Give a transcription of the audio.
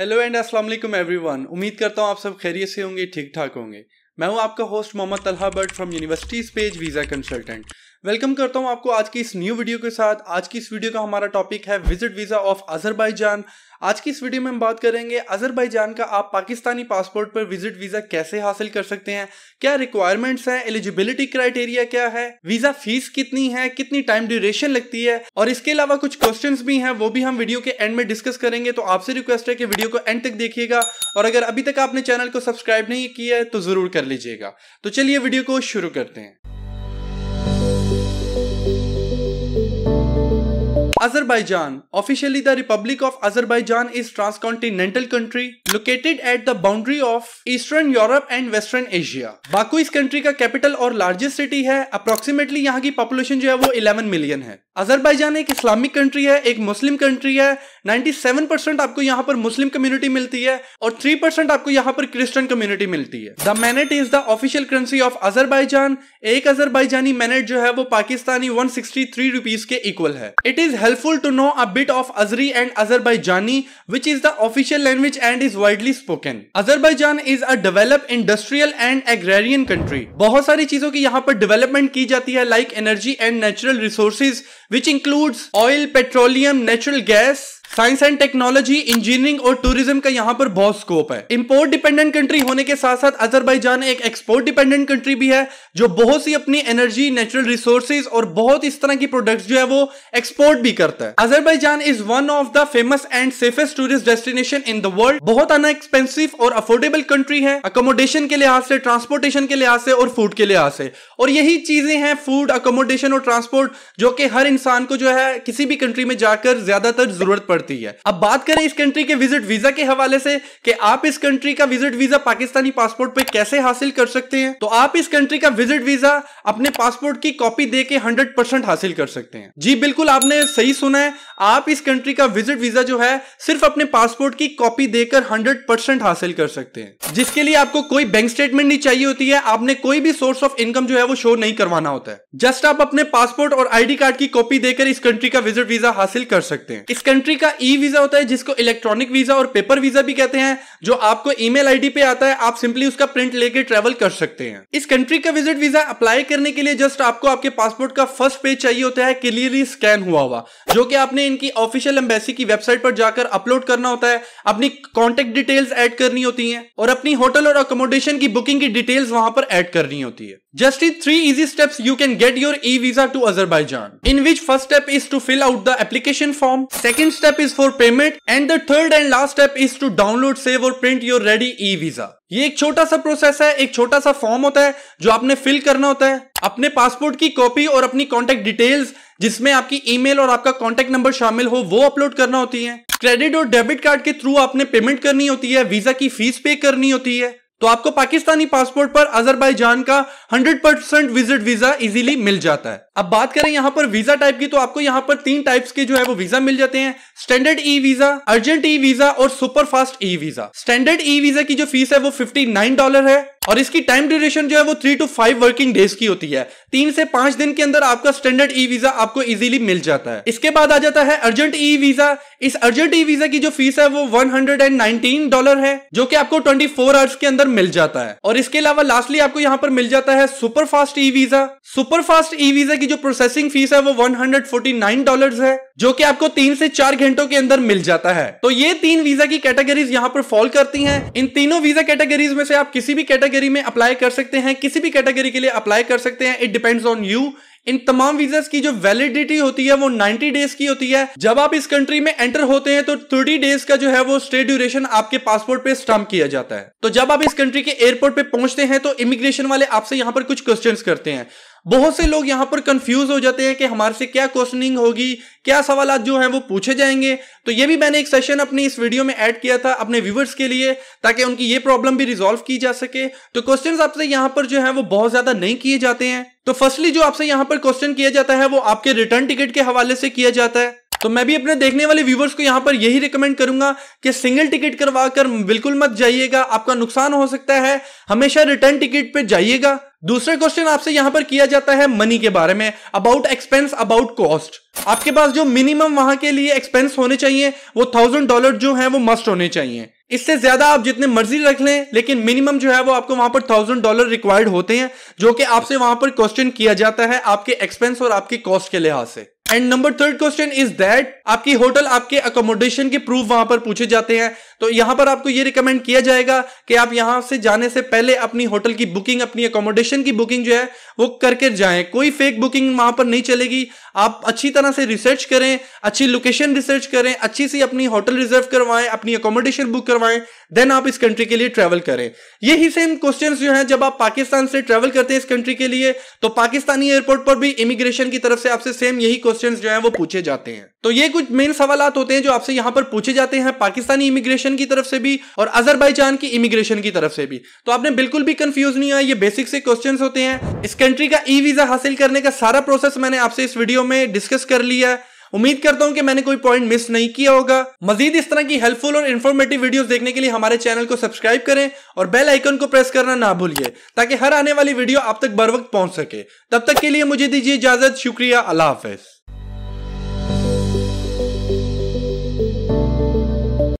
Hello and अस्सलाम वालेकुम everyone उम्मीद करता हूँ आप सब खैरियत से होंगे ठीक ठाक होंगे मैं हूँ आपका host Mohammad Talha Butt from universities page visa consultant welcome करता हूं आपको आज की इस न्यू वीडियो के साथ आज की इस वीडियो का हमारा टॉपिक है विजिट वीजा ऑफ अजरबैजान आज की इस वीडियो में हम बात करेंगे अजरबैजान का आप पाकिस्तानी पासपोर्ट पर विजिट वीजा कैसे हासिल कर सकते हैं क्या रिक्वायरमेंट्स हैं एलिजिबिलिटी क्राइटेरिया क्या है वीजा फीस कितनी है कितनी टाइम ड्यूरेशन लगती है और इसके अलावा कुछ क्वेश्चन भी हैं वो भी हम वीडियो के एंड में डिस्कस करेंगे तो आपसे रिक्वेस्ट है कि वीडियो को एंड तक देखिएगा और अगर अभी तक आपने चैनल को सब्सक्राइब नहीं किया है तो जरूर कर लीजिएगा तो चलिए वीडियो को शुरू करते हैं Azerbaijan. Officially, the Republic of Azerbaijan is transcontinental country located at the boundary of Eastern Europe and Western Asia. Baku is country ka capital aur largest city hai approximately yahan ki population jo hai wo 11 million hai Azerbaijan एक Islamic country है एक Muslim country है 97 percent आपको यहाँ पर Muslim community मिलती है और 3 परसेंट आपको यहाँ पर क्रिश्चियन कम्युनिटी मिलती है the manat is the official currency of Azerbaijan एक अजरबैजानी मैनेट जो है वो पाकिस्तानी 163 सिक्सटी के इक्वल है it is helpful to know a bit of Azeri and Azerbaijani which is the official language and is widely spoken Azerbaijan is a develop industrial and agrarian country बहुत सारी चीजों की यहाँ पर डेवलपमेंट की जाती है like energy and natural resources which includes oil, petroleum, natural gas, science and technology engineering और टूरिज्म का यहाँ पर बहुत स्कोप है इंपोर्ट डिपेंडेंट कंट्री होने के साथ साथ अजरबैजान एक एक्सपोर्ट डिपेंडेंट कंट्री भी है जो बहुत सी अपनी एनर्जी नेचुरल रिसोर्सेज और बहुत इस तरह की प्रोडक्ट्स जो है वो एक्सपोर्ट भी करता है Azerbaijan is one of the famous and safest tourist destination in the world बहुत अनएक्सपेंसिव और अफोर्डेबल कंट्री है अकोमोडेशन के लिहाज से ट्रांसपोर्टेशन के लिहाज से और फूड के लिहाज से और यही चीजें हैं फूड अकोमोडेशन और ट्रांसपोर्ट जो कि हर इंसान को जो है किसी भी कंट्री में जाकर ज्यादातर जरूरत पड़ पड़ती है अब बात करें इस कंट्री के विजिट वीजा के हवाले से कि आप इस कंट्री का विजिट वीजा पाकिस्तानी पासपोर्ट पे कैसे हासिल कर सकते हैं तो आप इस कंट्री का विजिट वीजा अपने पासपोर्ट की कॉपी दे के हंड्रेड हासिल कर सकते हैं जी बिल्कुल आपने सही सुना है आप इस कंट्री का विजिट वीजा जो है सिर्फ अपने पासपोर्ट की कॉपी देकर हंड्रेड हासिल कर सकते हैं जिसके लिए आपको कोई बैंक स्टेटमेंट नहीं चाहिए होती है आपने कोई भी सोर्स ऑफ इनकम जो है वो शो नहीं करवाना होता है जस्ट आप अपने पासपोर्ट और आईडी कार्ड की कॉपी देकर इस कंट्री का विजिट वीजा हासिल कर सकते हैं इस कंट्री का वीजा ई वीजा होता है जिसको इलेक्ट्रॉनिक वीजा और पेपर वीजा भी कहते हैं जो आपको ईमेल आईडी पे आता है आप सिंपली उसका प्रिंट लेके ट्रेवल कर सकते हैं इस कंट्री का विजिट वीजा अप्लाई करने के लिए जस्ट आपको आपके पासपोर्ट का फर्स्ट पेज चाहिए होता है क्लियरली स्कैन हुआ हुआ जो कि आपने इनकी ऑफिशियल एम्बेसी की वेबसाइट पर जाकर अपलोड करना होता है अपनी कॉन्टेक्ट डिटेल्स एड करनी होती है और अपनी होटल और अकोमोडेशन की बुकिंग की डिटेल्स वहां पर एड करनी होती है just in three easy steps you can get your e visa to Azerbaijan in which first step is to fill out the application form second step is for payment and the third and last step is to download, save or print your ready e-visa. ये एक छोटा सा process है एक छोटा सा form होता है जो आपने फिल करना होता है अपने पासपोर्ट की कॉपी और अपनी कॉन्टेक्ट डिटेल्स जिसमें आपकी ईमेल और आपका कॉन्टेक्ट नंबर शामिल हो वो अपलोड करना होती है क्रेडिट और डेबिट कार्ड के थ्रू आपने पेमेंट करनी होती है वीजा की फीस पे करनी होती है तो आपको पाकिस्तानी पासपोर्ट पर अजरबैजान का 100 परसेंट विजिट वीजा इजीली मिल जाता है अब बात करें यहां पर वीजा टाइप की तो आपको यहां पर तीन टाइप्स के जो है वो वीजा मिल जाते हैं standard e visa urgent e visa और super fast e visa standard e visa की जो फीस है वो फिफ्टी डॉलर है और इसकी टाइम ड्यूरेशन जो है वो three to five working days की होती है तीन से पांच दिन के अंदर आपका स्टैंडर्ड ई वीजा आपको इजीली मिल जाता है इसके बाद आ जाता है अर्जेंट ई वीजा इस अर्जेंट ई वीजा की जो फीस है वो 119 डॉलर है जो कि आपको 24 फोर आवर्स के अंदर मिल जाता है और इसके अलावा लास्टली आपको यहाँ पर मिल जाता है super fast e visa super fast e visa की जो प्रोसेसिंग फीस है वो 149 डॉलर्स है जो कि आपको तीन से चार घंटों के अंदर मिल जाता है तो ये तीन वीजा की कैटेगरीज यहाँ पर फॉल करती हैं इन तीनों वीजा कैटेगरीज में से आप किसी भी कैटेगरी में अप्लाई कर सकते हैं किसी भी कैटेगरी के लिए अप्लाई कर सकते हैं इट डिपेंड्स ऑन यू इन तमाम वीजा की जो वैलिडिटी होती है वो 90 डेज की होती है जब आप इस कंट्री में एंटर होते हैं तो 30 डेज का जो है वो स्टे ड्यूरेशन आपके पासपोर्ट पे स्टम्प किया जाता है तो जब आप इस कंट्री के एयरपोर्ट पे पहुंचते हैं तो इमिग्रेशन वाले आपसे यहां पर कुछ क्वेश्चन करते हैं बहुत से लोग यहाँ पर कंफ्यूज हो जाते हैं कि हमारे से क्या क्वेश्चनिंग होगी क्या सवाल जो हैं वो पूछे जाएंगे तो ये भी मैंने एक सेशन अपनी इस वीडियो में ऐड किया था अपने व्यूवर्स के लिए ताकि उनकी ये प्रॉब्लम भी रिजॉल्व की जा सके तो क्वेश्चन आपसे यहां पर जो है वो बहुत ज्यादा नहीं किए जाते हैं तो फर्स्टली जो आपसे यहाँ पर क्वेश्चन किया जाता है वो आपके रिटर्न टिकट के हवाले से किया जाता है तो मैं भी अपने देखने वाले व्यूवर्स को यहां पर यही रिकमेंड करूंगा कि सिंगल टिकट करवा कर बिल्कुल मत जाइएगा आपका नुकसान हो सकता है हमेशा रिटर्न टिकट पर जाइएगा दूसरा क्वेश्चन आपसे यहां पर किया जाता है मनी के बारे में अबाउट एक्सपेंस अबाउट कॉस्ट आपके पास जो मिनिमम वहां के लिए एक्सपेंस होने चाहिए वो थाउजेंड डॉलर जो है वो मस्ट होने चाहिए इससे ज्यादा आप जितने मर्जी रख लें लेकिन मिनिमम जो है वो आपको वहां पर थाउजेंड डॉलर रिक्वायर्ड होते हैं जो कि आपसे वहां पर क्वेश्चन किया जाता है आपके एक्सपेंस और आपके कॉस्ट के लिहाज से and number third question is that आपकी होटल आपके अकोमोडेशन के प्रूफ वहां पर पूछे जाते हैं तो यहां पर आपको ये रिकमेंड किया जाएगा कि आप यहां से जाने से पहले अपनी होटल की बुकिंग अपनी अकोमोडेशन की बुकिंग जो है वो करके जाएं कोई फेक बुकिंग वहां पर नहीं चलेगी आप अच्छी तरह से रिसर्च करें अच्छी लोकेशन रिसर्च करें अच्छी सी अपनी होटल रिजर्व करवाएं अपनी अकोमोडेशन बुक करवाएं देन आप इस कंट्री के लिए ट्रैवल करें यही सेम क्वेश्चन जो है जब आप पाकिस्तान से ट्रैवल करते हैं इस कंट्री के लिए तो पाकिस्तानी एयरपोर्ट पर भी इमिग्रेशन की तरफ से आपसे सेम यही क्वेश्चन जो है वो पूछे जाते हैं तो ये कुछ मेन सवाल होते हैं जो आपसे यहां पर पूछे जाते हैं पाकिस्तानी इमिग्रेशन इमिग्रेशन की तरफ से भी और अजरबैजान की इमिग्रेशन की तरफ से भी तो आपने बिल्कुल भी कंफ्यूज नहीं हुआ ये बेसिक से क्वेश्चन होते हैं इस कंट्री का ई वीजा हासिल करने का सारा प्रोसेस मैंने आपसे इस वीडियो में डिस्कस कर लिया है उम्मीद करता हूं कि मैंने कोई पॉइंट मिस नहीं किया होगा मजीद इस तरह की हेल्पफुल और इन्फॉर्मेटिव वीडियोस देखने के लिए हमारे चैनल को सब्सक्राइब करें और बेल आइकन को प्रेस करना ना भूलिए ताकि हर आने वाली वीडियो आप तक बर वक्त पहुंच सके तब तक के लिए मुझे दीजिए इजाजत शुक्रिया अल्लाह हाफिज